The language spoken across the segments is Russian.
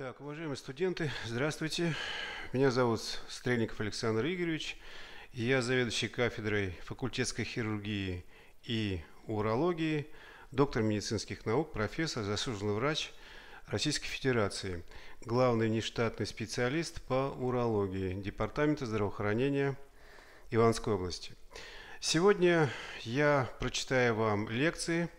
Так, уважаемые студенты, здравствуйте. Меня зовут Стрельников Александр Игоревич. Я заведующий кафедрой факультетской хирургии и урологии, доктор медицинских наук, профессор, заслуженный врач Российской Федерации, главный внештатный специалист по урологии Департамента здравоохранения Иванской области. Сегодня я прочитаю вам лекции,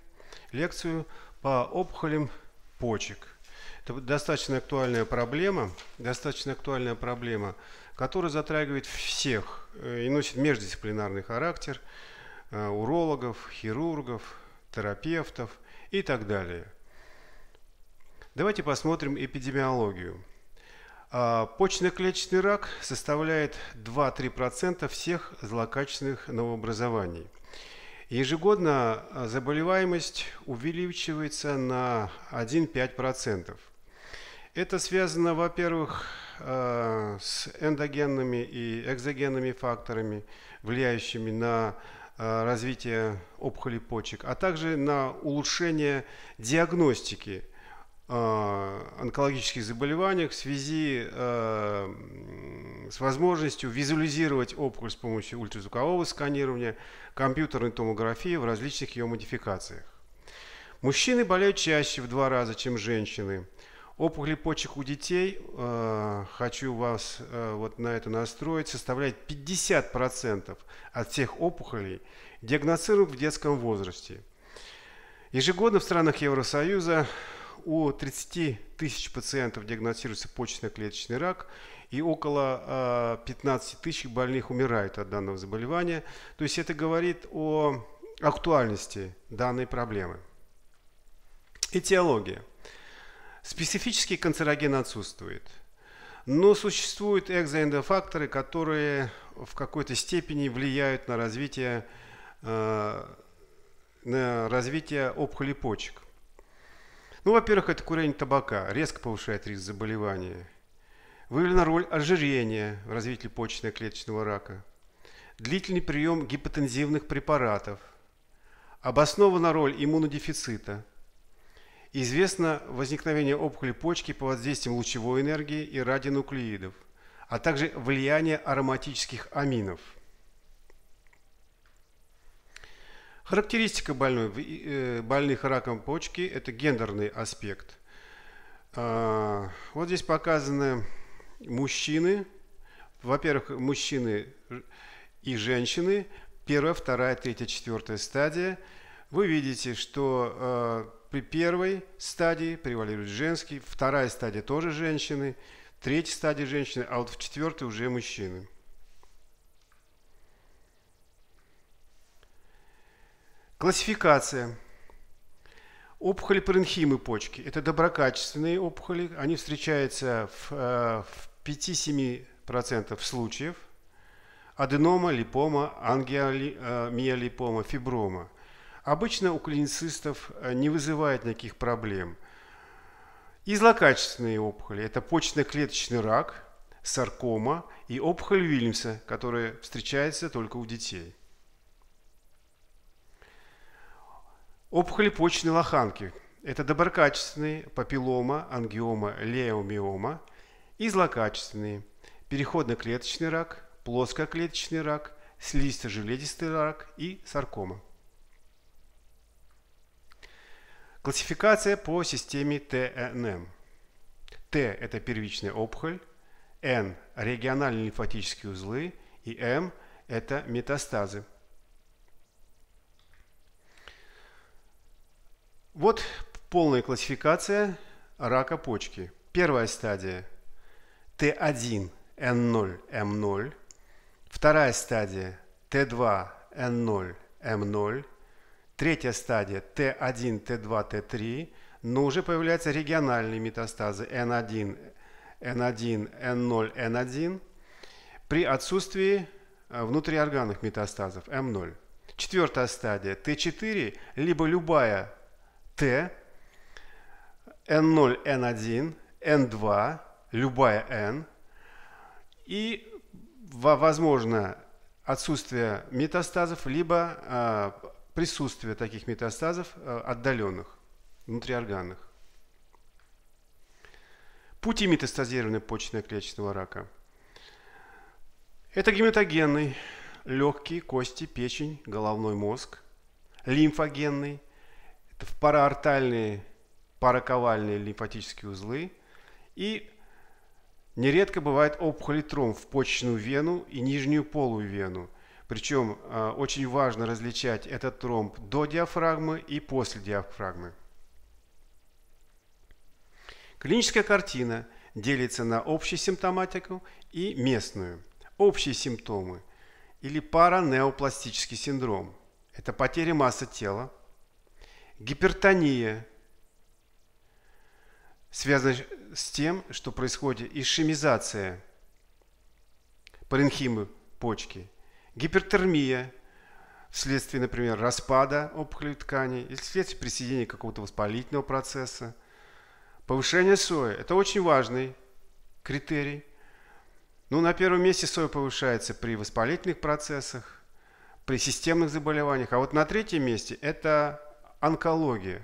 лекцию по опухолям почек – это достаточно актуальная проблема, достаточно актуальная проблема, которая затрагивает всех э, и носит междисциплинарный характер э, урологов, хирургов, терапевтов и так далее. Давайте посмотрим эпидемиологию. А, Почечно-клеточный рак составляет 2-3% всех злокачественных новообразований. Ежегодно а, заболеваемость увеличивается на 1-5%. Это связано, во-первых, э, с эндогенными и экзогенными факторами, влияющими на э, развитие опухоли почек, а также на улучшение диагностики э, онкологических заболеваний в связи с возможностью визуализировать опухоль с помощью ультразвукового сканирования, компьютерной томографии в различных ее модификациях. Мужчины болеют чаще в два раза, чем женщины – Опухоли почек у детей, э, хочу вас э, вот на это настроить, составляет 50% от всех опухолей, диагностируемых в детском возрасте. Ежегодно в странах Евросоюза у 30 тысяч пациентов диагностируется почечно-клеточный рак, и около э, 15 тысяч больных умирают от данного заболевания. То есть это говорит о актуальности данной проблемы. Этиология. Специфический канцероген отсутствует. Но существуют экзоэндофакторы, которые в какой-то степени влияют на развитие, э, на развитие опухоли почек. Ну, во-первых, это курение табака резко повышает риск заболевания. Выявлена роль ожирения в развитии почечно-клеточного рака. Длительный прием гипотензивных препаратов. Обоснована роль иммунодефицита – Известно возникновение опухоли почки под воздействием лучевой энергии и радионуклеидов, а также влияние ароматических аминов. Характеристика больной, э, больных раком почки – это гендерный аспект. А, вот здесь показаны мужчины. Во-первых, мужчины и женщины. Первая, вторая, третья, четвертая стадия. Вы видите, что а, при первой стадии превалирует женский, вторая стадия тоже женщины, третья стадия женщины, а вот в четвертой уже мужчины. Классификация. Опухоли паренхимы почки – это доброкачественные опухоли. Они встречаются в, э, в 5-7% случаев. Аденома, липома, ангиомиолипома, э, фиброма – обычно у клиницистов э, не вызывает никаких проблем. И злокачественные опухоли – это почечно-клеточный рак, саркома и опухоль Вильямса, которая встречается только у детей. Опухоли почной лоханки – это доброкачественные папиллома, ангиома, леомиома и злокачественные – переходно-клеточный рак, плоскоклеточный рак, слизисто-железистый рак и саркома. Классификация по системе ТНМ. Т – это первичная опухоль, Н – региональные лимфатические узлы и М – это метастазы. Вот полная классификация рака почки. Первая стадия – Т1, Н0, М0. Вторая стадия – Т2, Н0, М0. Третья стадия Т1, Т2, Т3, но уже появляются региональные метастазы N1, N1, N0, N1 при отсутствии э, внутриорганных метастазов М0. Четвертая стадия Т4, либо любая Т, N0, N1, N2, любая N, и возможно отсутствие метастазов, либо э, присутствие таких метастазов э, отдаленных, внутриорганных. Пути метастазирования почечно-клеточного рака. Это гематогенный, легкие, кости, печень, головной мозг. Лимфогенный, это параартальные, параковальные лимфатические узлы. И нередко бывает опухоли в почечную вену и нижнюю полую вену – причем а, очень важно различать этот тромб до диафрагмы и после диафрагмы. Клиническая картина делится на общую симптоматику и местную. Общие симптомы или паранеопластический синдром – это потеря массы тела, гипертония, связанная с тем, что происходит ишемизация паренхимы почки – гипертермия, вследствие, например, распада опухолевой ткани, вследствие присоединения какого-то воспалительного процесса. Повышение сои – это очень важный критерий. Ну, на первом месте соя повышается при воспалительных процессах, при системных заболеваниях. А вот на третьем месте – это онкология.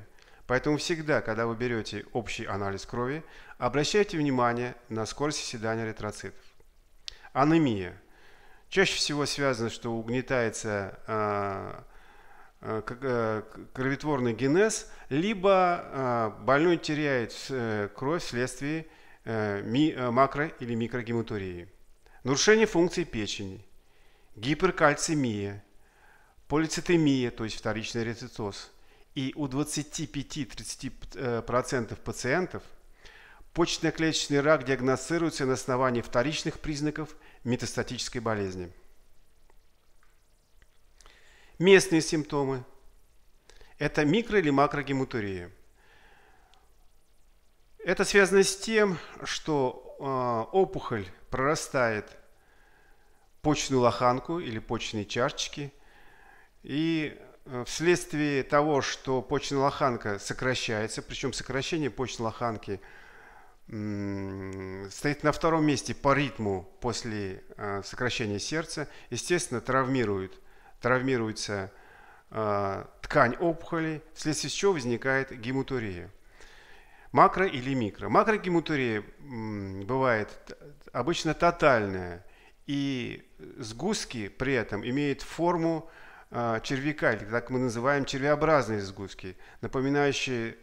Поэтому всегда, когда вы берете общий анализ крови, обращайте внимание на скорость оседания эритроцитов. Анемия – Чаще всего связано, что угнетается а, а э, кровотворный генез, либо а, больной теряет э, кровь вследствие э, макро- или микрогематурии. Нарушение функции печени, гиперкальцемия, полицитемия, то есть вторичный рецитоз. И у 25-30% пациентов почечно-клеточный рак диагностируется на основании вторичных признаков – метастатической болезни. Местные симптомы – это микро- или макрогематурия. Это связано с тем, что а, опухоль прорастает почную лоханку или почные чашечки, и э, вследствие того, что почная лоханка сокращается, причем сокращение почной лоханки – стоит на втором месте по ритму после э, сокращения сердца. Естественно, травмирует, травмируется э, ткань опухоли, вследствие чего возникает гематурия. Макро или микро. Макрогематурия бывает обычно тотальная, и сгустки при этом имеют форму э, червяка, или так мы называем червеобразные сгустки, напоминающие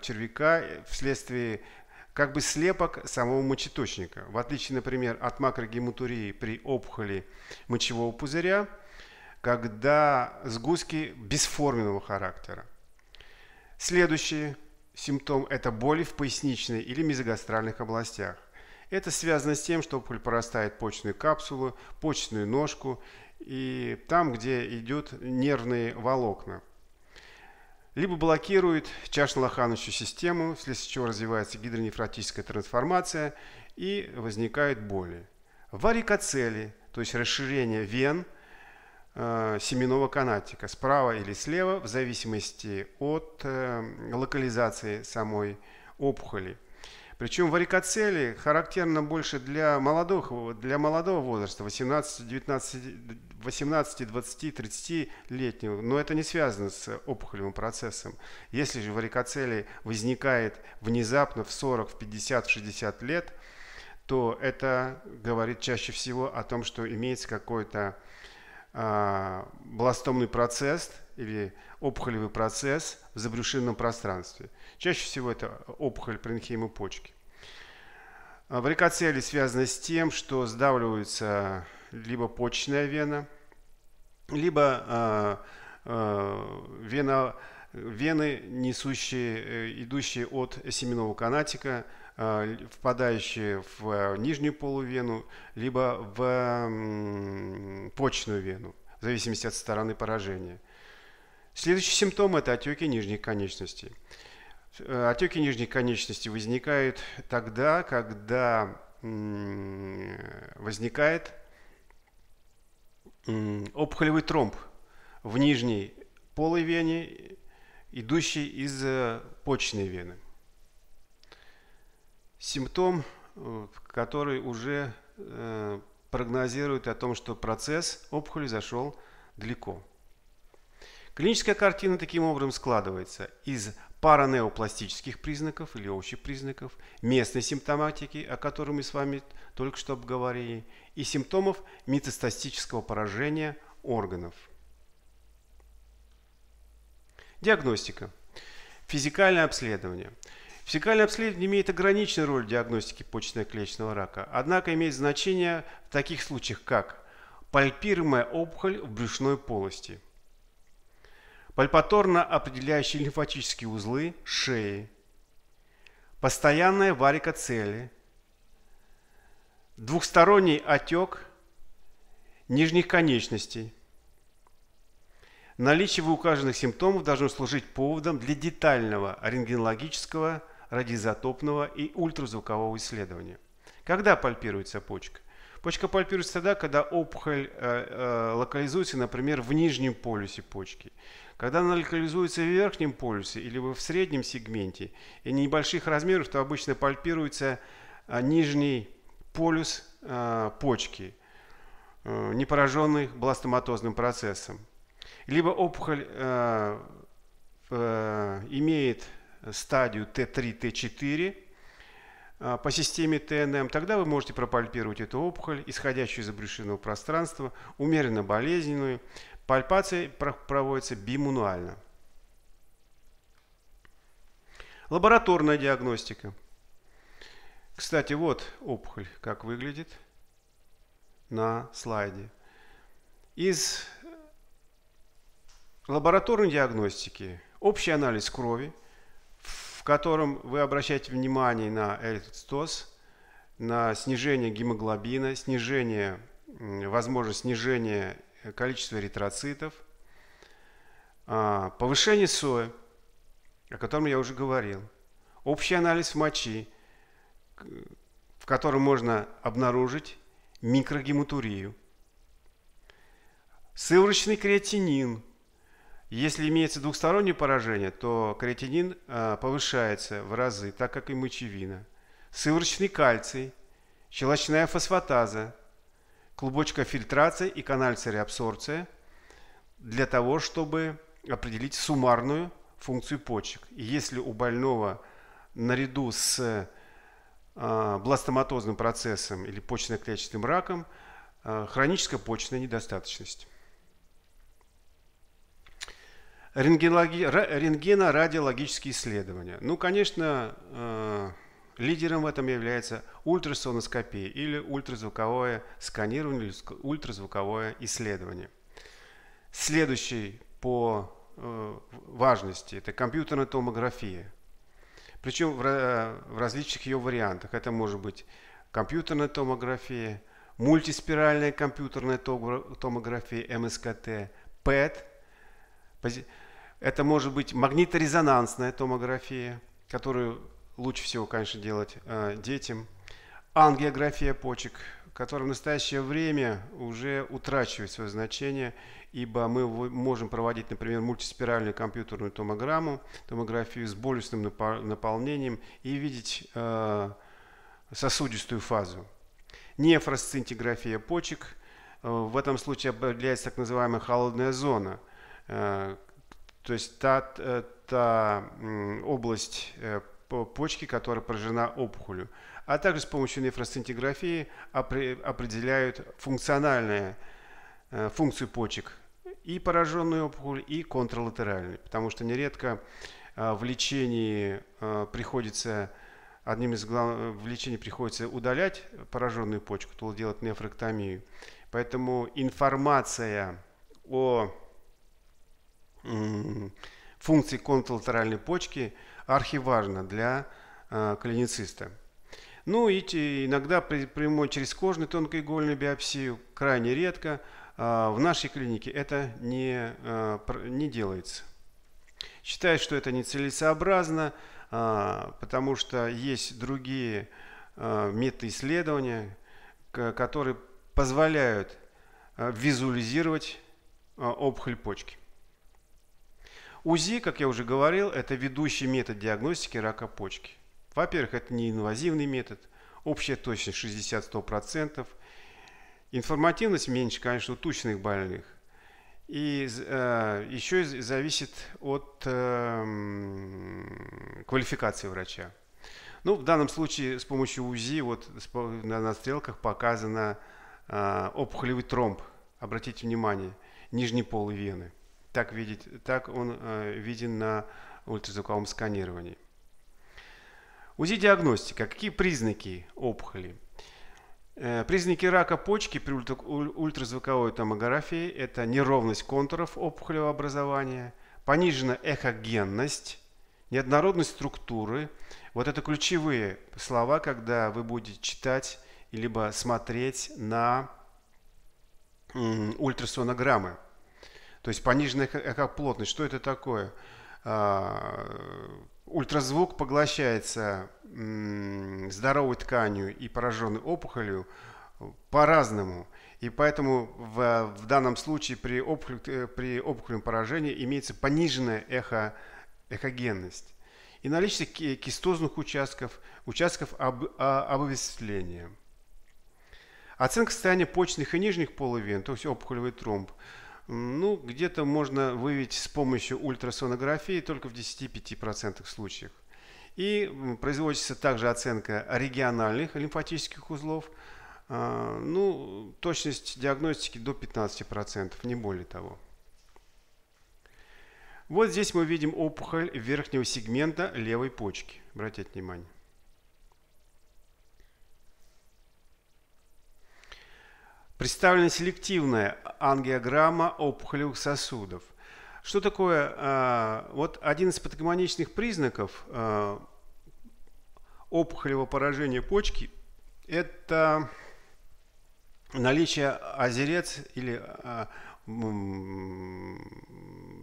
червяка вследствие как бы слепок самого мочеточника. В отличие, например, от макрогематурии при опухоли мочевого пузыря, когда сгустки бесформенного характера. Следующий симптом – это боли в поясничной или мезогастральных областях. Это связано с тем, что опухоль прорастает почную капсулу, почную ножку и там, где идут нервные волокна либо блокирует чашелоханущую систему, вследствие чего развивается гидронефротическая трансформация и возникают боли. Варикоцели, то есть расширение вен э, семенного канатика справа или слева в зависимости от э, локализации самой опухоли. Причем варикоцели характерно больше для молодых, для молодого возраста, 18-19 18, 20, 30 летнего, но это не связано с опухолевым процессом. Если же варикоцелий возникает внезапно в 40, в 50, в 60 лет, то это говорит чаще всего о том, что имеется какой-то э, бластомный процесс или опухолевый процесс в забрюшинном пространстве. Чаще всего это опухоль пранхеймы почки. А варикоцели связаны с тем, что сдавливаются либо почная вена, либо а, а, вена, вены, несущие, э, идущие от семенного канатика, а, впадающие в нижнюю полувену, либо в почную вену, в зависимости от стороны поражения. Следующий симптом – это отеки нижних конечностей. Э, отеки нижних конечностей возникают тогда, когда возникает опухолевой тромб в нижней полой вене, идущей из э, почечной вены. Симптом, э, который уже э, прогнозирует о том, что процесс опухоли зашел далеко. Клиническая картина таким образом складывается из паранеопластических признаков или общих признаков, местной симптоматики, о которой мы с вами только что обговорили, и симптомов метастатического поражения органов. Диагностика. Физикальное обследование. Физикальное обследование имеет ограниченную роль в диагностике почечно-клеточного рака, однако имеет значение в таких случаях, как пальпируемая опухоль в брюшной полости, пальпаторно определяющие лимфатические узлы шеи, постоянная варикоцели – двухсторонний отек нижних конечностей. Наличие выуказанных симптомов должно служить поводом для детального рентгенологического, радиоизотопного и ультразвукового исследования. Когда пальпируется почка? Почка пальпируется тогда, когда опухоль э, э, локализуется, например, в нижнем полюсе почки. Когда она локализуется в верхнем полюсе или в среднем сегменте и небольших размеров, то обычно пальпируется э, нижний полюс э, почки, э, не пораженный бластоматозным процессом. Либо опухоль э, имеет стадию Т3, Т4 по системе ТНМ, тогда вы можете пропальпировать эту опухоль, исходящую из брюшинного пространства, умеренно болезненную. Пальпация проводится бимунуально. Лабораторная диагностика – кстати, вот опухоль, как выглядит на слайде. Из лабораторной диагностики общий анализ крови, в котором вы обращаете внимание на эритроцитоз, на снижение гемоглобина, снижение, возможно, снижение количества эритроцитов, а, повышение соя, о котором я уже говорил, общий анализ мочи – в котором можно обнаружить микрогематурию. Сыворочный креатинин. Если имеется двухстороннее поражение, то креатинин э, повышается в разы, так как и мочевина. Сыворочный кальций, щелочная фосфатаза, клубочка фильтрации и каналь цереабсорция для того, чтобы определить суммарную функцию почек. И если у больного наряду с а, бластоматозным процессом или почечно-клетчатым раком а, хроническая почечная недостаточность. Рентгенологи... Рентгенорадиологические исследования. Ну, конечно, а, лидером в этом является ультрасоноскопия или ультразвуковое сканирование, или ультразвуковое исследование. Следующий по э, важности – это компьютерная томография – причем в различных ее вариантах. Это может быть компьютерная томография, мультиспиральная компьютерная томография МСКТ, ПЭТ. Это может быть магниторезонансная томография, которую лучше всего, конечно, делать э, детям. Ангиография почек, которая в настоящее время уже утрачивает свое значение – ибо мы можем проводить, например, мультиспиральную компьютерную томограмму, томографию с болюсным наполнением и видеть э, сосудистую фазу. Нефросцинтиграфия почек. Э, в этом случае определяется так называемая холодная зона, э, то есть та, та, область почки, которая поражена опухолью. А также с помощью нефросцинтиграфии определяют функциональное Э, функцию почек и пораженную опухоль, и контралатеральную, потому что нередко э, в лечении э, приходится одним из главных в лечении приходится удалять пораженную почку, то делать нефректомию. Поэтому информация о функции контралатеральной почки архиважна для клинициста. Ну и иногда прямой через кожную тонкоигольную биопсию крайне редко – а, в нашей клинике это не, а, не делается. Считаю, что это нецелесообразно, а, потому что есть другие методы исследования, которые позволяют визуализировать опухоль почки. УЗИ, как я уже говорил, это ведущий метод диагностики рака почки. Во-первых, это неинвазивный метод, общая точность 60-100%, Информативность меньше, конечно, у тучных больных. И э, еще зависит от э, квалификации врача. Ну, в данном случае с помощью УЗИ вот на, на стрелках показано э, опухолевый тромб. Обратите внимание, нижний пол вены. Так, видит, так он э, виден на ультразвуковом сканировании. УЗИ-диагностика. Какие признаки опухоли? Э, признаки рака почки при ультразвуковой томографии – это неровность контуров опухолевого образования, пониженная эхогенность, неоднородность структуры. Вот это ключевые слова, когда вы будете читать либо смотреть на ультрасонограммы. То есть пониженная эхоплотность. Что это такое? А, ультразвук поглощается здоровой тканью и пораженной опухолью по-разному. И поэтому в, в данном случае при, опухоль, э, при опухолевом поражении имеется пониженная эхо, эхогенность и наличие кистозных участков, участков об, а, обвесвления. Оценка состояния почечных и нижних половин, то есть опухолевый тромб, ну, где-то можно выявить с помощью ультрасонографии только в 10-5% случаев. И производится также оценка региональных лимфатических узлов. А, ну, точность диагностики до 15%, не более того. Вот здесь мы видим опухоль верхнего сегмента левой почки. Обратите внимание. Представлена селективная ангиограмма опухолевых сосудов. Что такое? А, вот один из патогномоничных признаков а, опухолевого поражения почки – это наличие озерец или а,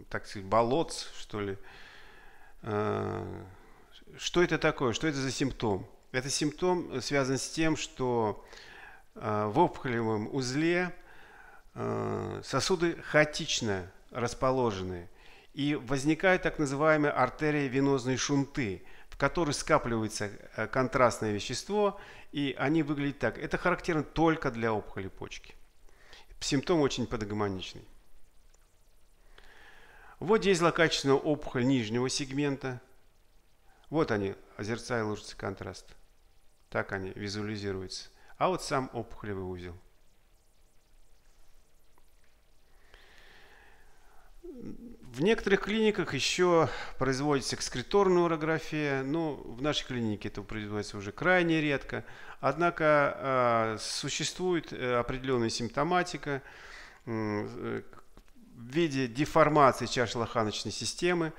так сказать, болотц, что ли. Что это такое? Что это за симптом? Это симптом связан с тем, что Э, в опухолевом узле э, сосуды хаотично расположены. И возникают так называемые артерии венозные шунты, в которых скапливается э, контрастное вещество, и они выглядят так. Это характерно только для опухоли почки. Симптом очень подгомоничный. Вот здесь злокачественная опухоль нижнего сегмента. Вот они, озерца и лужицы контраста. Так они визуализируются а вот сам опухолевый узел. В некоторых клиниках еще производится экскреторная урография, но в нашей клинике это производится уже крайне редко. Однако а, существует э, определенная симптоматика э, в виде деформации чашелоханочной системы,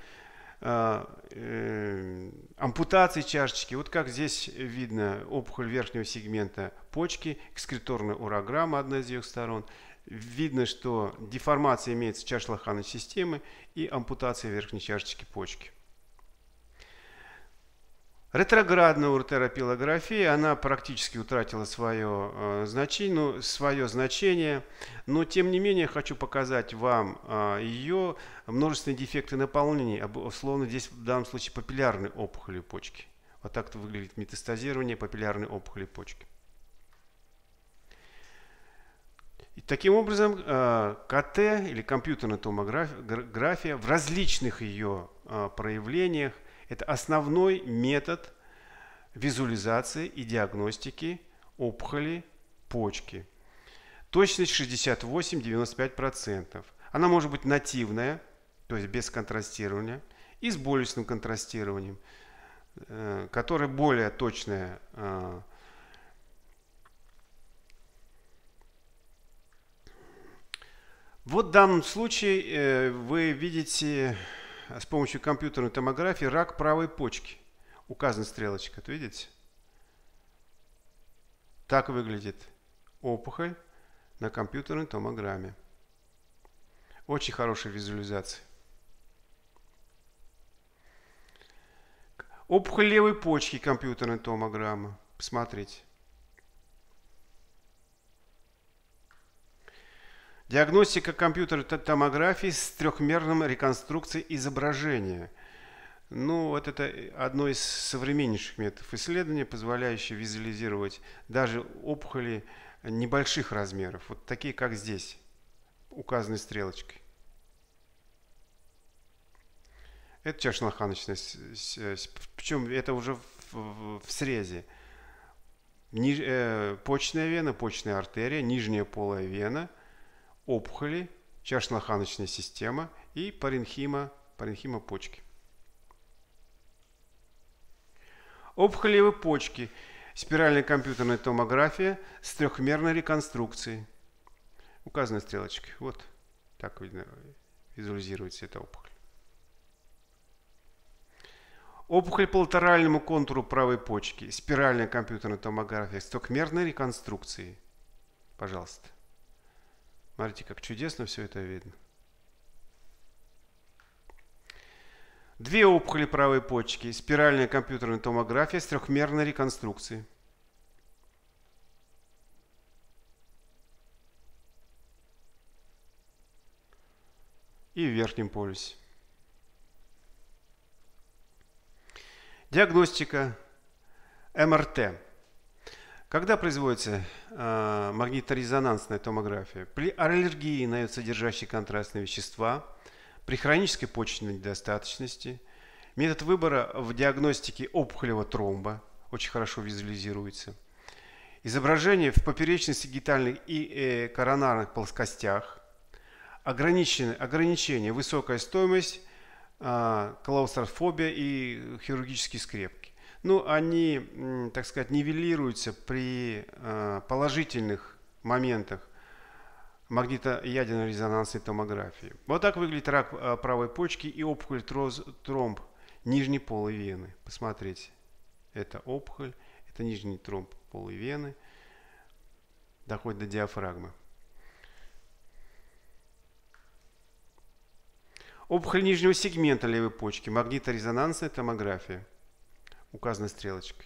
а, э, ампутации чашечки. Вот как здесь видно опухоль верхнего сегмента почки, экскреторная урограмма, одна из ее сторон. Видно, что деформация имеется чашлаханной системы и ампутация верхней чашечки почки. Ретроградная уртеропилография, она практически утратила свое, э, значение, ну, свое значение, но тем не менее хочу показать вам э, ее множественные дефекты наполнения, условно здесь в данном случае папиллярной опухоли почки. Вот так выглядит метастазирование папиллярной опухоли почки. И таким образом, э, КТ или компьютерная томография в различных ее э, проявлениях это основной метод визуализации и диагностики опухоли почки. Точность 68-95%. Она может быть нативная, то есть без контрастирования, и с болюсным контрастированием, э, которое более точное э, Вот в данном случае э, вы видите с помощью компьютерной томографии рак правой почки. Указана стрелочка, это видите? Так выглядит опухоль на компьютерной томограмме. Очень хорошая визуализация. Опухоль левой почки компьютерной томограмма. Посмотрите. Диагностика компьютерной томографии с трехмерным реконструкцией изображения. Ну, вот это одно из современнейших методов исследования, позволяющее визуализировать даже опухоли небольших размеров, вот такие, как здесь, указанной стрелочкой. Это чашноханочность, причем это уже в, в, в срезе. Ниж, э, почная вена, почная артерия, нижняя полая вена – опухоли черстно-ханочной система и паренхима, паренхима почки. Опухолевые почки. Спиральная компьютерная томография с трехмерной реконструкцией. Указанной стрелочкой. Вот так видно, визуализируется эта опухоль. Опухоль по латеральному контуру правой почки. Спиральная компьютерная томография с трехмерной реконструкцией. Пожалуйста. Смотрите, как чудесно все это видно. Две опухоли правой почки, спиральная компьютерная томография с трехмерной реконструкцией. И в верхнем полюсе. Диагностика МРТ. Когда производится э, магниторезонансная томография? При аллергии на содержащие контрастные вещества, при хронической почечной недостаточности. Метод выбора в диагностике опухолевого тромба очень хорошо визуализируется. Изображение в поперечно-сегитальных и э, коронарных плоскостях. Ограничены, ограничение, высокая стоимость, э, клаустрофобия и хирургический скреп ну, они, так сказать, нивелируются при э, положительных моментах магнитоядерной резонансной томографии. Вот так выглядит рак э, правой почки и опухоль троз, тромб нижней полой вены. Посмотрите, это опухоль, это нижний тромб полой вены, доходит до диафрагмы. Опухоль нижнего сегмента левой почки, магниторезонансная томография – указанной стрелочкой.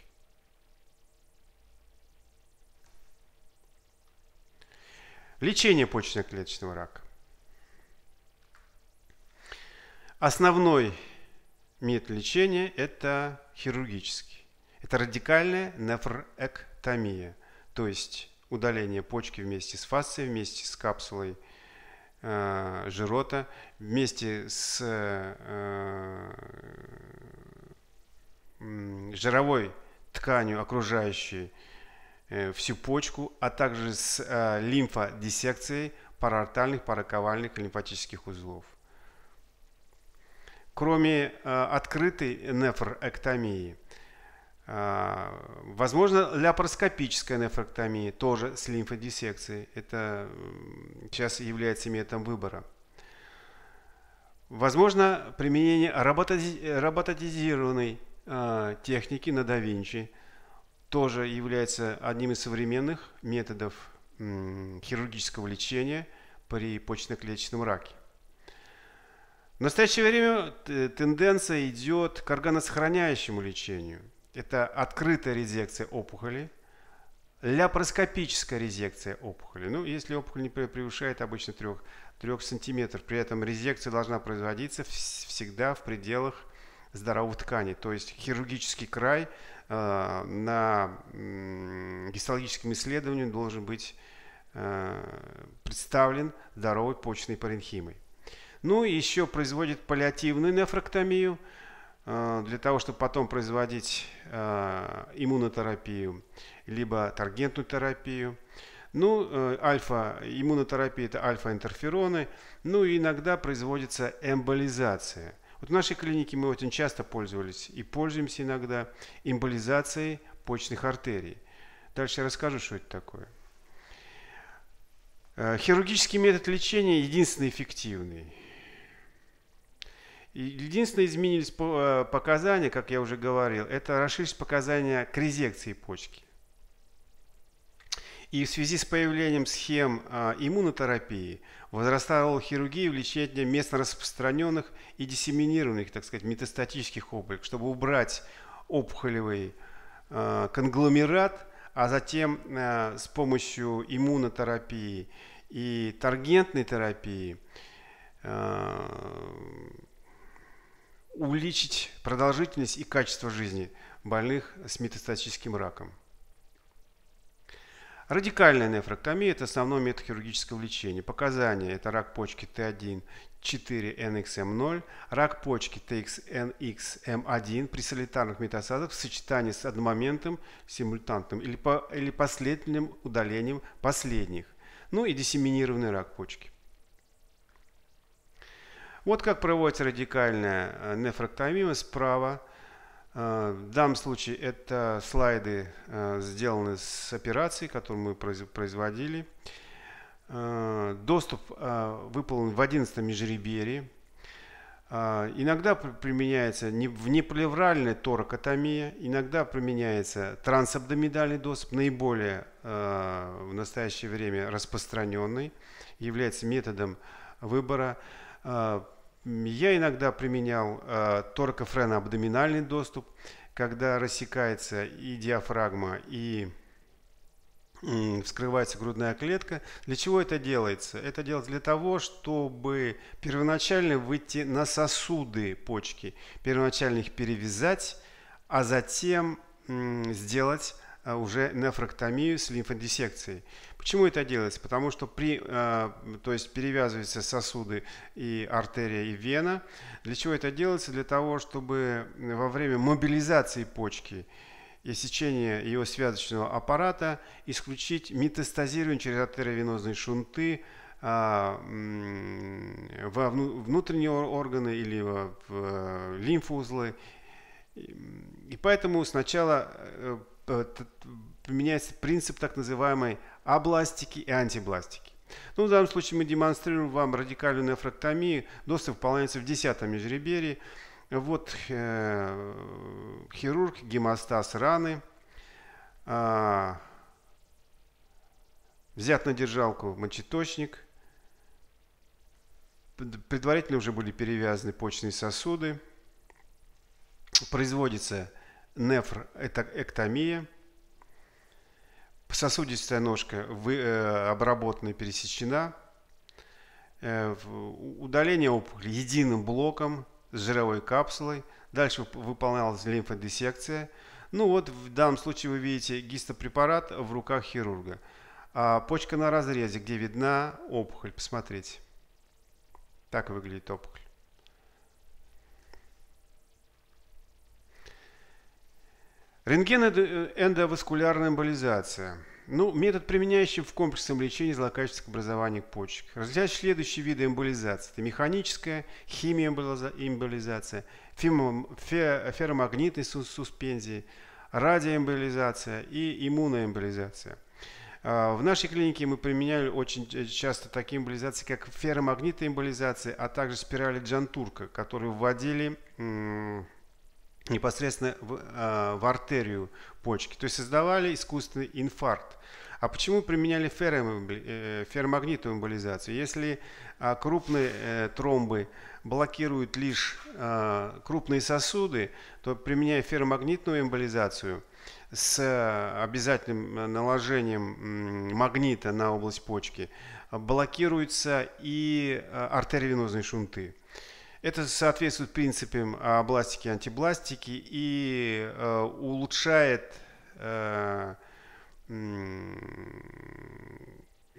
Лечение почечно-клеточного рака. Основной метод лечения – это хирургический. Это радикальная нефроэктомия, то есть удаление почки вместе с фасцией, вместе с капсулой э, жирота, вместе с э, жировой тканью, окружающей э, всю почку, а также с э, лимфодиссекцией параортальных, параковальных лимфатических узлов. Кроме э, открытой нефроэктомии, возможно, ляпароскопическая нефроэктомия тоже с лимфодиссекцией. Это сейчас является методом выбора. Возможно применение робототизированной а, техники на да Винчи тоже является одним из современных методов хирургического лечения при почечно-клеточном раке. В настоящее время э, тенденция идет к органосохраняющему лечению. Это открытая резекция опухоли, ляпароскопическая резекция опухоли. Ну, если опухоль не превышает обычно 3, 3 см, при этом резекция должна производиться всегда в пределах здоровых тканей. То есть хирургический край э, на гистологическом исследовании должен быть э, представлен здоровой почной паренхимой. Ну и еще производит паллиативную нефрактомию э, для того, чтобы потом производить иммунотерапию, либо таргентную терапию. Ну, альфа-иммунотерапия – это альфа-интерфероны. Ну и иногда производится эмболизация – вот в нашей клинике мы очень часто пользовались и пользуемся иногда эмболизацией почных артерий. Дальше расскажу, что это такое. Э, хирургический метод лечения единственный эффективный. Единственное, изменились э, показания, как я уже говорил, это расширились показания к резекции почки. И в связи с появлением схем э, иммунотерапии – возрастала хирургии в лечении местно распространенных и диссеминированных, так сказать, метастатических опухолей, чтобы убрать опухолевый э, конгломерат, а затем э, с помощью иммунотерапии и таргентной терапии э, увеличить продолжительность и качество жизни больных с метастатическим раком. Радикальная нефректомия – это основной метод хирургического лечения. Показания – это рак почки Т1, 4NXM0, эм рак почки TXNXM1 эм при солитарных метастазах в сочетании с одномоментным, симультантным или, по, или последним удалением последних, ну и диссеминированный рак почки. Вот как проводится радикальная э, нефрактомия справа Э, в данном случае это слайды э, сделаны с операций, которую мы производили. Э, доступ выполнен в 11 межреберии. Иногда применяется внеплевральная торакотомия, иногда применяется трансабдомидальный доступ, наиболее в настоящее время распространенный, является методом выбора я иногда применял э, торкофреноабдоминальный доступ, когда рассекается и диафрагма, и вскрывается грудная клетка. Для чего это делается? Это делается для того, чтобы первоначально выйти на сосуды почки, первоначально их перевязать, а затем сделать э, уже нефрактомию с лимфодиссекцией. Почему это делается? Потому что при, э, то есть перевязываются сосуды и артерия, и вена. Для чего это делается? Для того, чтобы во время мобилизации почки и сечения ее связочного аппарата исключить метастазирование через артериовенозные шунты, э, во внутренние органы или в э, лимфоузлы. И поэтому сначала Э, применяется принцип так называемой абластики и антибластики. Ну, в данном случае мы демонстрируем вам радикальную нефрактомию. Доступ выполняется в 10 межреберии. Вот э, хирург, гемостаз раны. Э, взят на держалку мочеточник. Предварительно уже были перевязаны почные сосуды. Производится Нефр это эктомия, сосудистая ножка вы, э, обработана, пересечена, э, удаление опухоли единым блоком с жировой капсулой, дальше выполнялась лимфодесекция. Ну вот в данном случае вы видите гистопрепарат в руках хирурга. А почка на разрезе, где видна опухоль, посмотрите. Так выглядит опухоль. Рентген – э, эндоваскулярная эмболизация. Ну, метод, применяющий в комплексном лечении злокачественных образований почек. Различают следующие виды эмболизации. Это механическая, химиоэмболизация, ферромагнитной суспензии, радиоэмболизация и иммуноэмболизация. А, в нашей клинике мы применяли очень э, часто такие эмболизации, как ферромагнитная эмболизация, а также спирали Джантурка, которые вводили непосредственно в, а, в артерию почки. То есть создавали искусственный инфаркт. А почему применяли э, ферромагнитную эмболизацию? Если а, крупные э, тромбы блокируют лишь а, крупные сосуды, то применяя ферромагнитную эмболизацию с обязательным наложением магнита на область почки, блокируются и артериовенозные шунты. Это соответствует принципам а, бластики и антибластики и э, улучшает э,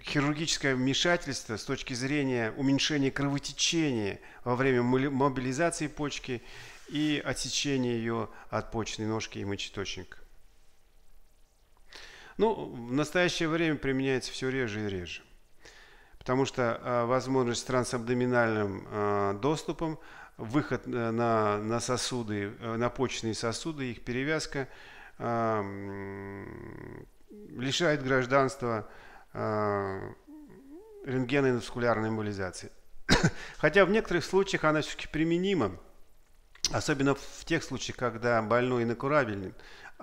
хирургическое вмешательство с точки зрения уменьшения кровотечения во время мобилизации почки и отсечения ее от почной ножки и мочеточника. Ну, в настоящее время применяется все реже и реже потому что э, возможность с трансабдоминальным э, доступом, выход э, на, на сосуды, на почечные сосуды, их перевязка лишает гражданства рентгенной наскулярной эмболизации. Хотя в некоторых случаях она все-таки применима, особенно в тех случаях, когда больной инакурабельный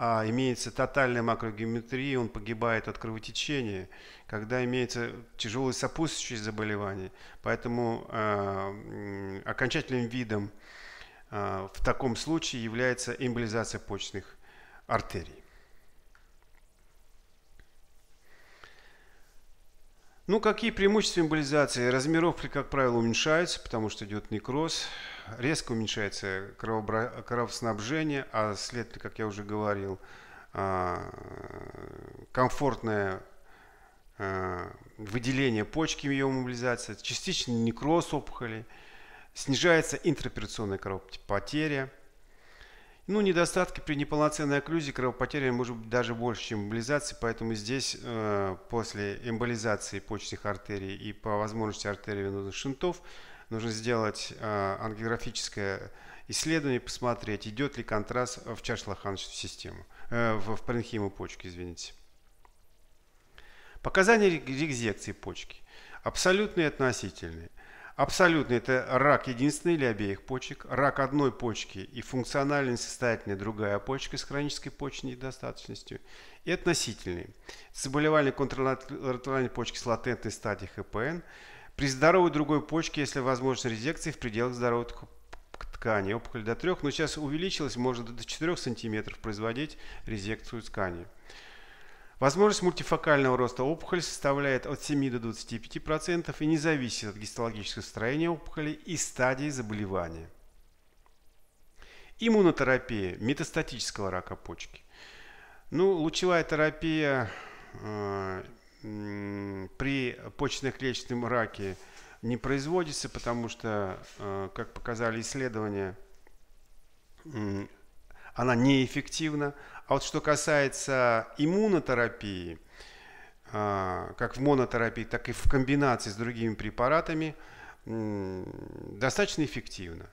а имеется тотальная макрогеометрия, он погибает от кровотечения, когда имеется тяжелые сопутствующие заболевания. Поэтому э, окончательным видом э, в таком случае является эмболизация почечных артерий. Ну, какие преимущества эмболизации? Размировки, как правило, уменьшаются, потому что идет некроз, резко уменьшается кровобра... кровоснабжение, а след, как я уже говорил, а, комфортное а, выделение почки в ее мобилизации, частичный некроз опухоли, снижается интраоперационная кровопотеря, ну, недостатки при неполноценной окклюзии кровопотеря может быть даже больше, чем эмболизации, поэтому здесь э, после эмболизации почечных артерий и по возможности артерий венозных шунтов нужно сделать э, ангиографическое исследование, посмотреть, идет ли контраст в чашлаханочную систему, э, в, в паренхиму почки, извините. Показания резекции почки абсолютные и относительные. Абсолютно, это рак Единственный или обеих почек, рак одной почки и функционально несостоятельная другая почка с хронической почечной недостаточностью. И относительный – заболевание контролирования почки с латентной стадией ХПН при здоровой другой почке, если возможно резекции в пределах здоровой ткани. Опухоль до 3, но сейчас увеличилась, может до 4 см производить резекцию ткани. Возможность мультифокального роста опухоли составляет от 7 до 25% и не зависит от гистологического строения опухоли и стадии заболевания. Иммунотерапия метастатического рака почки. Ну, лучевая терапия э, при почечно-клеточном раке не производится, потому что, э, как показали исследования, она неэффективна. А вот что касается иммунотерапии, а, как в монотерапии, так и в комбинации с другими препаратами, достаточно эффективно.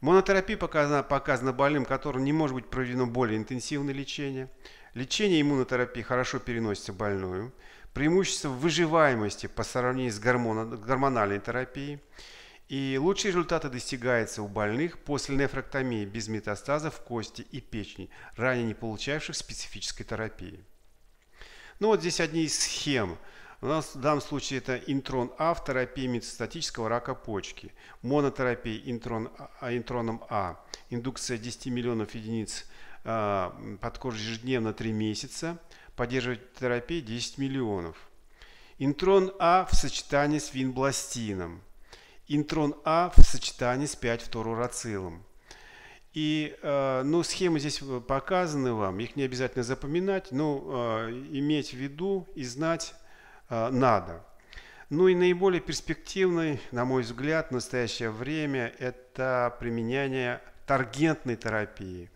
Монотерапия показана, показана больным, которым не может быть проведено более интенсивное лечение. Лечение иммунотерапии хорошо переносится больную. Преимущество выживаемости по сравнению с гормональной терапией. И лучшие результаты достигаются у больных после нефрактомии без метастазов кости и печени, ранее не получавших специфической терапии. Ну вот здесь одни из схем. У нас в данном случае это интрон А в терапии метастатического рака почки, монотерапия интрон, а, интроном А, индукция 10 миллионов единиц э, под кожу ежедневно 3 месяца, поддерживать терапию 10 миллионов. Интрон А в сочетании с винбластином – интрон-А в сочетании с 5-фторурацилом. И, э, ну, схемы здесь э, показаны вам, их не обязательно запоминать, но э, иметь в виду и знать надо. Ну и наиболее перспективный, на мой взгляд, в настоящее время – это применение таргентной терапии,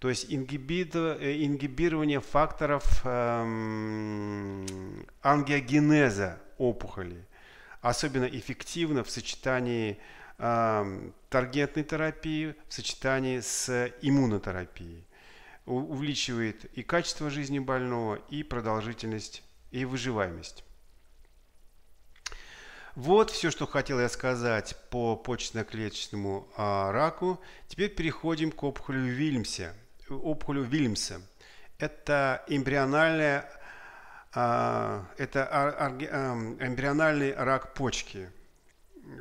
то есть ингибирование факторов эм, ангиогенеза опухолей особенно эффективно в сочетании э, таргетной терапии, в сочетании с иммунотерапией. У, увеличивает и качество жизни больного, и продолжительность, и выживаемость. Вот все, что хотел я сказать по почечно-клеточному а, раку. Теперь переходим к опухолю Вильмсе. Опухолю Вильмса. Это эмбриональная а, это эмбриональный рак почки.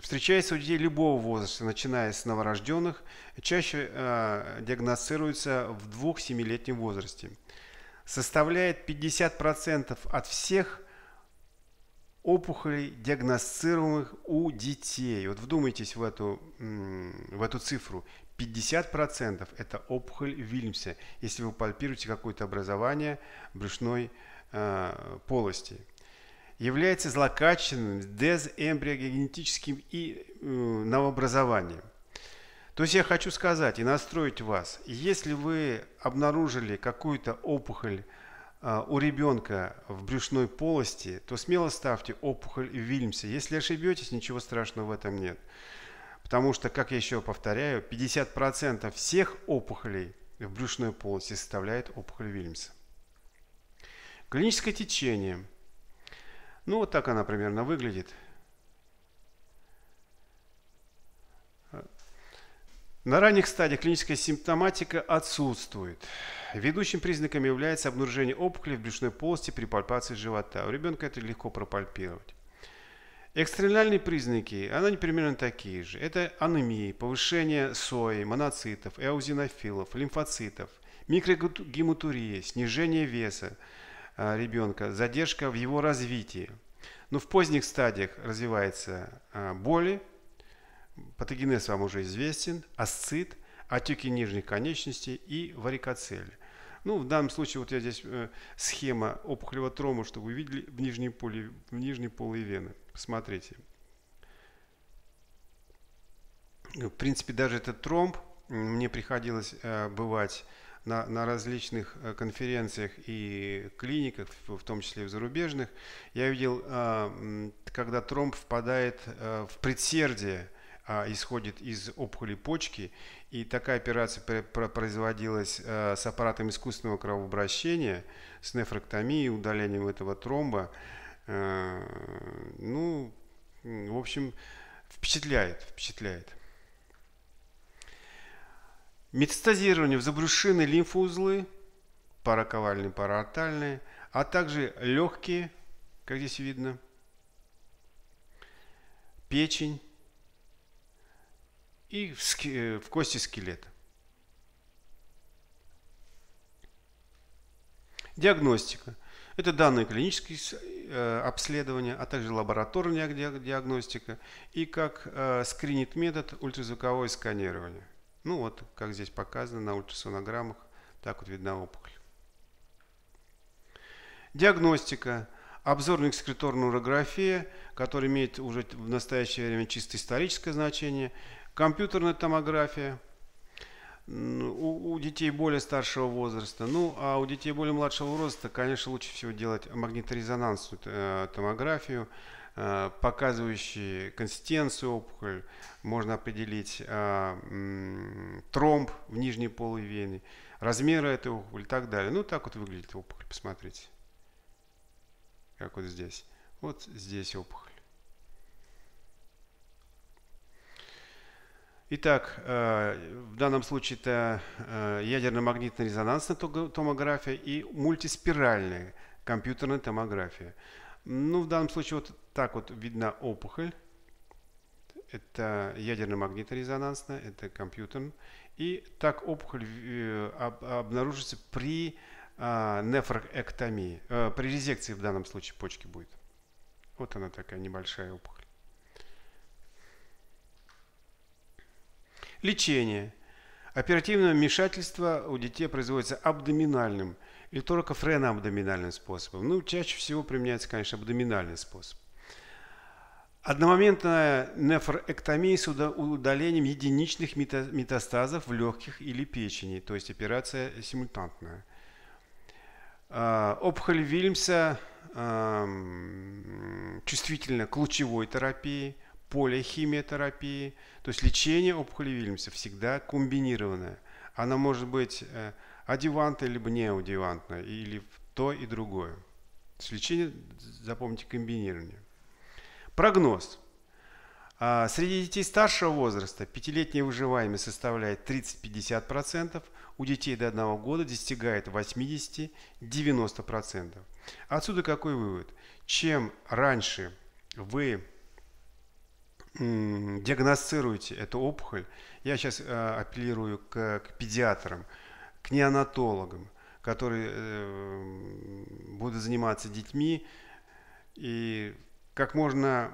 Встречается у детей любого возраста, начиная с новорожденных, чаще а, диагностируется в 2-7-летнем возрасте. Составляет 50% от всех опухолей, диагностируемых у детей. Вот вдумайтесь в эту, в эту цифру. 50% это опухоль Вильмса, если вы пальпируете какое-то образование брюшной а, полости, является злокачественным, дезэмбриогенетическим и э, новообразованием. То есть я хочу сказать и настроить вас, если вы обнаружили какую-то опухоль а, у ребенка в брюшной полости, то смело ставьте опухоль в Вильмсе. Если ошибетесь, ничего страшного в этом нет. Потому что, как я еще повторяю, 50% всех опухолей в брюшной полости составляет опухоль Вильмса. Клиническое течение. Ну, вот так она примерно выглядит. На ранних стадиях клиническая симптоматика отсутствует. Ведущим признаком является обнаружение опухоли в брюшной полости при пальпации живота. У ребенка это легко пропальпировать. Экстремальные признаки, она не примерно такие же. Это анемии, повышение сои, моноцитов, эозинофилов, лимфоцитов, микрогематурия, снижение веса, Э, ребенка, задержка в его развитии. Но ну, в поздних стадиях развивается э, боли, патогенез вам уже известен, асцит, отеки нижних конечностей и варикоцель. Ну, в данном случае вот я здесь э, схема опухолевого трома, чтобы вы видели в нижней, поле, в нижней полой вены. Посмотрите. Ну, в принципе, даже этот тромб мне приходилось э, бывать на, на различных э, конференциях и клиниках, в том числе и в зарубежных, я видел, а, когда тромб впадает э, в предсердие, а, исходит из опухоли почки, и такая операция производилась э, с аппаратом искусственного кровообращения, с нефректомией, удалением этого тромба. Ну, в общем, впечатляет, впечатляет. Метастазирование в забрюшины лимфоузлы, параковальные, параортальные, а также легкие, как здесь видно, печень и в, в кости скелета. Диагностика. Это данные клинические э, обследования, а также лабораторная диагностика и как э, скринит метод ультразвуковое сканирование. Ну вот, как здесь показано на ультрасонограммах, так вот видна опухоль. Диагностика. Обзорная экскреторная урография, которая имеет уже в настоящее время чисто историческое значение. Компьютерная томография у, у детей более старшего возраста. Ну, а у детей более младшего возраста, конечно, лучше всего делать магниторезонансную э, томографию. Э, показывающие консистенцию опухоль, можно определить а, тромб в нижней полой вены, размеры этой опухоли и так далее. Ну, так вот выглядит опухоль, посмотрите. Как вот здесь. Вот здесь опухоль. Итак, э, в данном случае это э, ядерно-магнитно-резонансная томография и мультиспиральная компьютерная томография. Ну, в данном случае вот так вот видна опухоль. Это ядерно магниторезонансная, это компьютер. И так опухоль э, обнаружится при а, нефроэктомии, э, при резекции в данном случае почки будет. Вот она такая небольшая опухоль. Лечение. Оперативное вмешательство у детей производится абдоминальным или только френоабдоминальным способом. Ну, чаще всего применяется, конечно, абдоминальный способ. Одномоментная нефроэктомия с удалением единичных метастазов в легких или печени, то есть операция симультантная. А, опухоль Вильмса чувствительна к лучевой терапии, полихимиотерапии, то есть лечение опухоли Вильмса всегда комбинированное. Она может быть э, одевантная либо неодевантная или то и другое. То есть лечение, запомните, комбинирование. Прогноз. А, среди детей старшего возраста пятилетняя выживаемость составляет 30-50%, у детей до 1 года достигает 80-90%. Отсюда какой вывод? Чем раньше вы диагностируете эту опухоль, я сейчас а, апеллирую к, к педиатрам, к неонатологам, которые э, будут заниматься детьми и как можно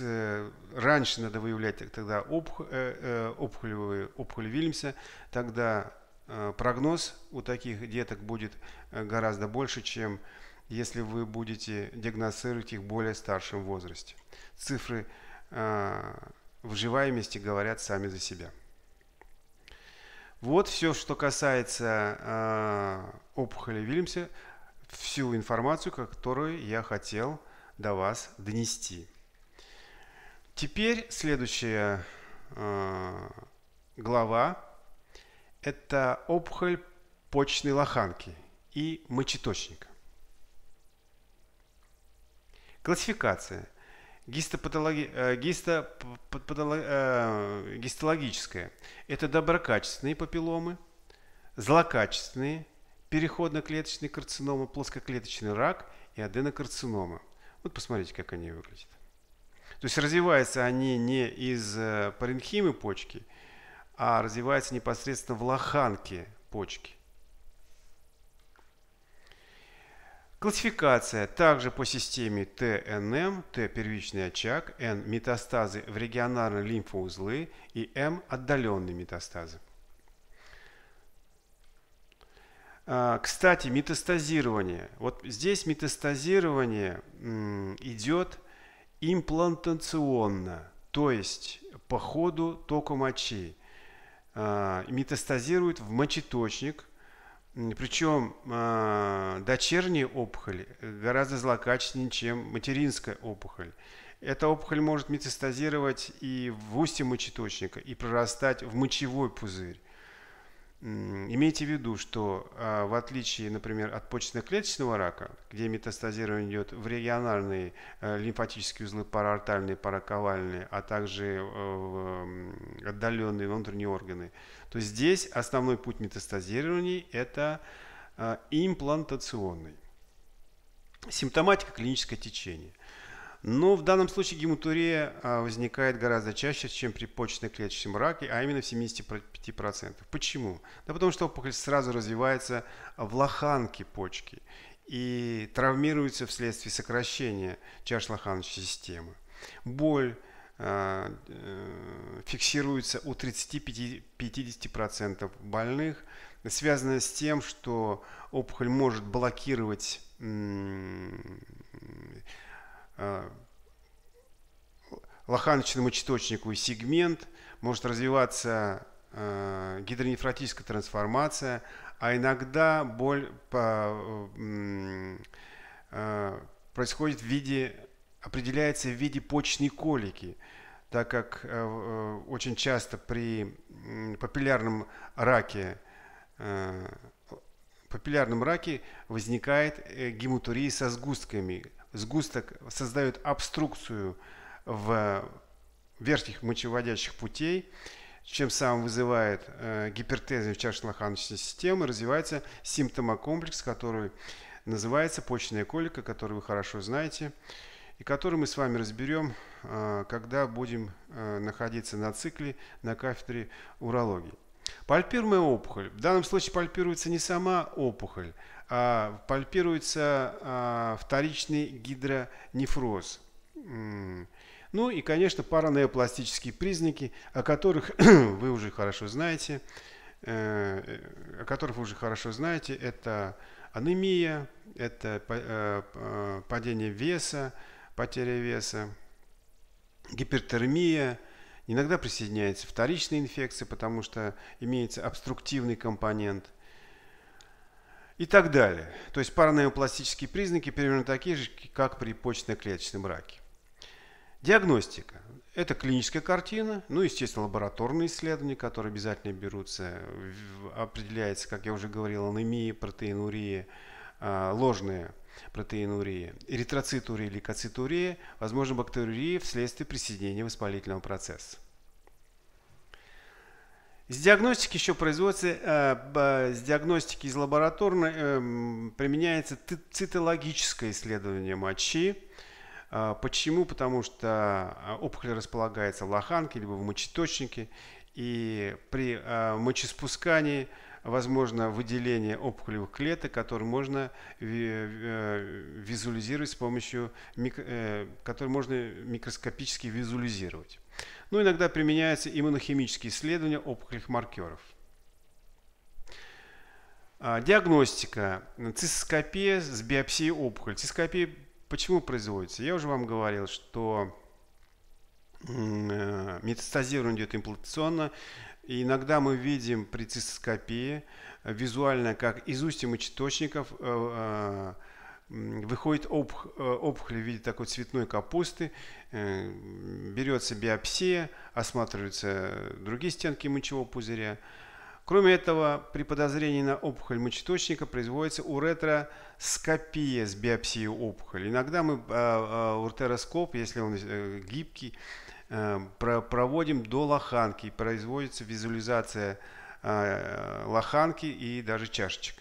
э, раньше надо выявлять тогда э, э, опухоль, опухоль, Вильямса, тогда прогноз у таких деток будет гораздо больше, чем если вы будете диагностировать их более старшем возрасте. Цифры вживаемости говорят сами за себя. Вот все, что касается опухоли Вильямса, всю информацию, которую я хотел до вас донести. Теперь следующая э, глава – это опухоль почной лоханки и мочеточника. Классификация. Гистопатологи... Э, э, гистологическая – это доброкачественные папилломы, злокачественные, переходно клеточный карциномы, плоскоклеточный рак и аденокарциномы – вот посмотрите, как они выглядят. То есть развиваются они не из э, паренхимы почки, а развиваются непосредственно в лоханке почки. Классификация также по системе ТНМ, Т – первичный очаг, Н – метастазы в регионарные лимфоузлы и М – отдаленные метастазы. А, кстати, метастазирование. Вот здесь метастазирование идет имплантационно, то есть по ходу тока мочи. А, метастазирует в мочеточник, причем а, дочерняя опухоль э, гораздо злокачественнее, чем материнская опухоль. Эта опухоль может метастазировать и в устье мочеточника, и прорастать в мочевой пузырь. Имейте в виду, что а, в отличие, например, от почечно-клеточного рака, где метастазирование идет в региональные э, лимфатические узлы параортальные, параковальные, а также э, в отдаленные внутренние органы, то здесь основной путь метастазирования – это а, имплантационный. Симптоматика клиническое течение – но в данном случае гематурия а, возникает гораздо чаще, чем при почечно-клеточном раке, а именно в 75%. Почему? Да потому что опухоль сразу развивается в лоханке почки и травмируется вследствие сокращения чаш-лоханочной системы. Боль а, э, фиксируется у 30-50% больных, связанная с тем, что опухоль может блокировать а, лоханочному чаточнику сегмент, может развиваться а, гидронефротическая трансформация, а иногда боль а, происходит в виде, определяется в виде почечной колики, так как э, э, очень часто при папиллярном раке э, папиллярном раке возникает гематурия со сгустками – сгусток создает обструкцию в верхних мочеводящих путей, чем самым вызывает э, гипертезию в чашечно-лоханочной системе, развивается симптомокомплекс, который называется почечная колика, который вы хорошо знаете, и который мы с вами разберем, э, когда будем э, находиться на цикле на кафедре урологии. Пальпируемая опухоль. В данном случае пальпируется не сама опухоль, а пальпируется а, вторичный гидронефроз. Ну и, конечно, паранеопластические признаки, о которых вы уже хорошо знаете. Э, о которых вы уже хорошо знаете. Это анемия, это э, э, падение веса, потеря веса, гипертермия – Иногда присоединяется вторичная инфекция, потому что имеется обструктивный компонент – и так далее. То есть паранеопластические признаки примерно такие же, как при почечно-клеточном раке. Диагностика. Это клиническая картина, ну, естественно, лабораторные исследования, которые обязательно берутся, определяется, как я уже говорил, анемия, протеинурия, а, ложные протеинурия, эритроцитурия или лейкоцитурии, возможно бактериурии вследствие присоединения воспалительного процесса. С диагностики еще производится, э, с диагностики из лабораторной эм, применяется цитологическое исследование мочи. Э, почему? Потому что э, опухоль располагается в лоханке либо в мочеточнике, и при э, мочеспускании – возможно выделение опухолевых клеток, которые можно э, визуализировать с помощью, э, которые можно микроскопически визуализировать. Ну, иногда применяются иммунохимические исследования опухолевых маркеров. А, диагностика. цистоскопия с биопсией опухоли. Цистоскопия почему производится? Я уже вам говорил, что э, метастазирование идет имплантационно, и иногда мы видим при цистоскопии э, визуально, как из устья мочеточников э, э, выходит опухоль в виде такой цветной капусты, берется биопсия, осматриваются другие стенки мочевого пузыря. Кроме этого, при подозрении на опухоль мочеточника производится уретроскопия с биопсией опухоли. Иногда мы э, если он гибкий, Эм, проводим до лоханки, производится визуализация э, лоханки и даже чашечек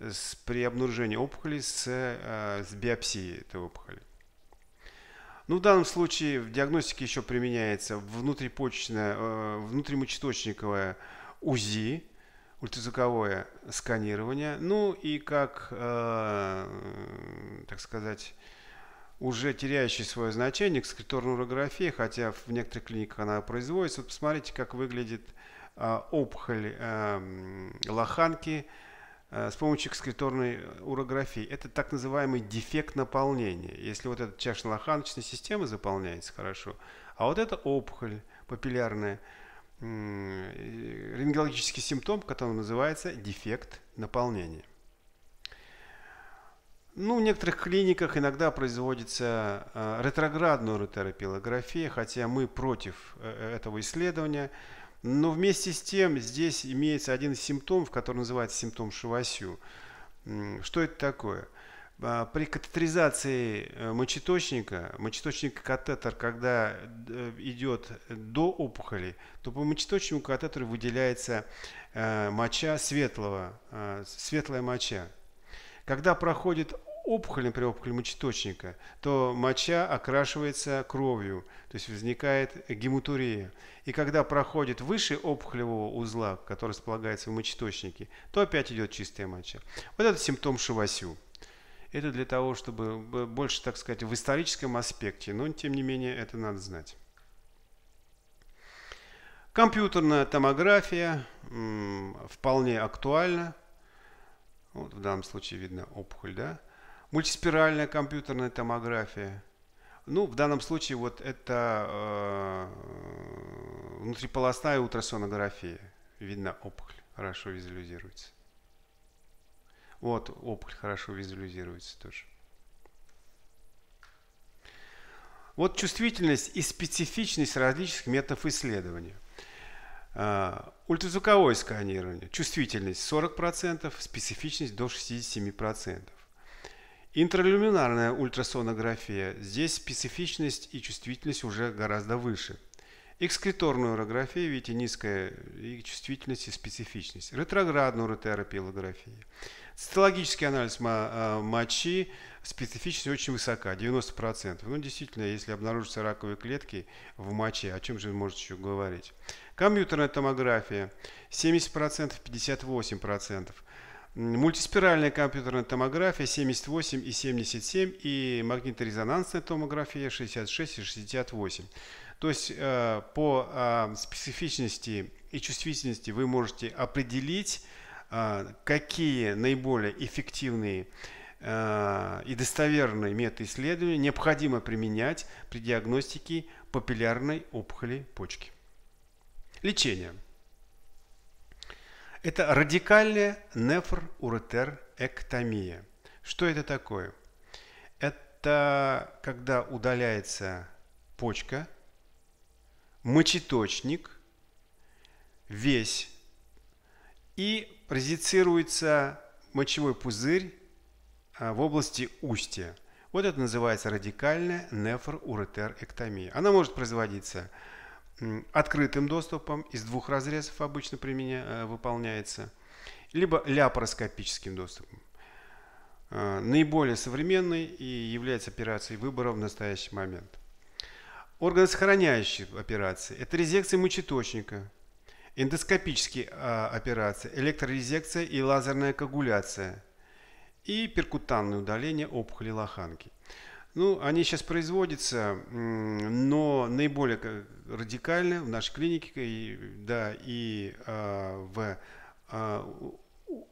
с, при обнаружении опухоли с, э, с биопсией этой опухоли. Ну, в данном случае в диагностике еще применяется внутрипочечное, э, внутримочеточниковое УЗИ, ультразвуковое сканирование, ну и как, так сказать, уже теряющий свое значение экскреторнурография, хотя в некоторых клиниках она производится. Вот посмотрите, как выглядит э, опухоль э, лоханки э, с помощью экскреторной урографии. Это так называемый дефект наполнения. Если вот эта чашно-лоханочная система заполняется хорошо, а вот эта опухоль папиллярная, э, рентгенологический симптом, который называется дефект наполнения. Ну, в некоторых клиниках иногда производится э, ретроградная уротерапилография, хотя мы против э, э, этого исследования. Но вместе с тем здесь имеется один симптом, который называется симптом Шивасю. Что это такое? При катетеризации мочеточника, мочеточник катетер, когда идет до опухоли, то по мочеточнику катетеру выделяется моча светлого, светлая моча, когда проходит опухоль, например, опухоль мочеточника, то моча окрашивается кровью, то есть возникает гематурия. И когда проходит выше опухолевого узла, который располагается в мочеточнике, то опять идет чистая моча. Вот это симптом шивасю. Это для того, чтобы больше, так сказать, в историческом аспекте, но тем не менее это надо знать. Компьютерная томография м, вполне актуальна вот в данном случае видно опухоль, да? Мультиспиральная компьютерная томография. Ну, в данном случае вот это э, внутриполосная ультрасонография. Видно опухоль, хорошо визуализируется. Вот опухоль хорошо визуализируется тоже. Вот чувствительность и специфичность различных методов исследования. А, ультразвуковое сканирование. Чувствительность 40%, специфичность до 67%. Интралюминарная ультрасонография. Здесь специфичность и чувствительность уже гораздо выше. Экскреторную урографию, видите, низкая и чувствительность и специфичность. Ретроградную уротерапилографию. Цитологический анализ а, мочи, специфичность очень высока, 90%. Ну, действительно, если обнаружатся раковые клетки в моче, о чем же может еще говорить? компьютерная томография 70%, 58%, мультиспиральная компьютерная томография 78 и 77 и магниторезонансная томография 66 и 68. То есть э, по э, специфичности и чувствительности вы можете определить, э, какие наиболее эффективные и достоверные методы исследования необходимо применять при диагностике папиллярной опухоли почки. Лечение. Это радикальная нефруретерэктомия. Что это такое? Это когда удаляется почка, мочеточник, весь, и прозицируется мочевой пузырь а, в области устья. Вот это называется радикальная нефруретерэктомия. Она может производиться открытым доступом из двух разрезов обычно применя, э, выполняется, либо ляпароскопическим доступом. Э, наиболее современной и является операцией выбора в настоящий момент. Органосохраняющие операции – это резекция мочеточника, эндоскопические а, операции, электрорезекция и лазерная коагуляция и перкутанное удаление опухоли лоханки. Ну, они сейчас производятся, но наиболее радикально в нашей клинике, и, да, и а, в а,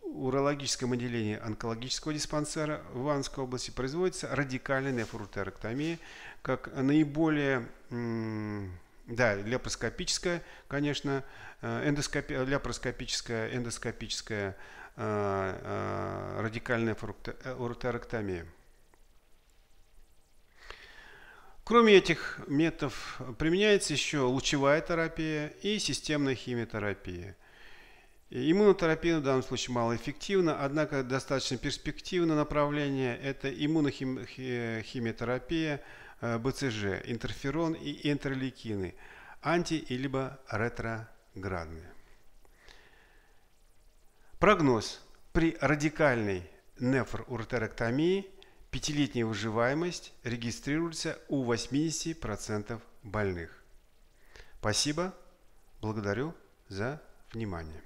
урологическом отделении онкологического диспансера в Ивановской области производится радикальная нефрутерэктомия, как наиболее, да, лепроскопическая, конечно, э, эндоскопи, лепроскопическая, эндоскопическая а, радикальная фрутерэктомия. Э, Кроме этих методов применяется еще лучевая терапия и системная химиотерапия. Иммунотерапия в данном случае малоэффективна, однако достаточно перспективное направление – это иммунохимиотерапия э, БЦЖ, интерферон и интерлейкины, анти- и либо ретроградные. Прогноз при радикальной нефроуротерэктомии – Пятилетняя выживаемость регистрируется у 80% больных. Спасибо. Благодарю за внимание.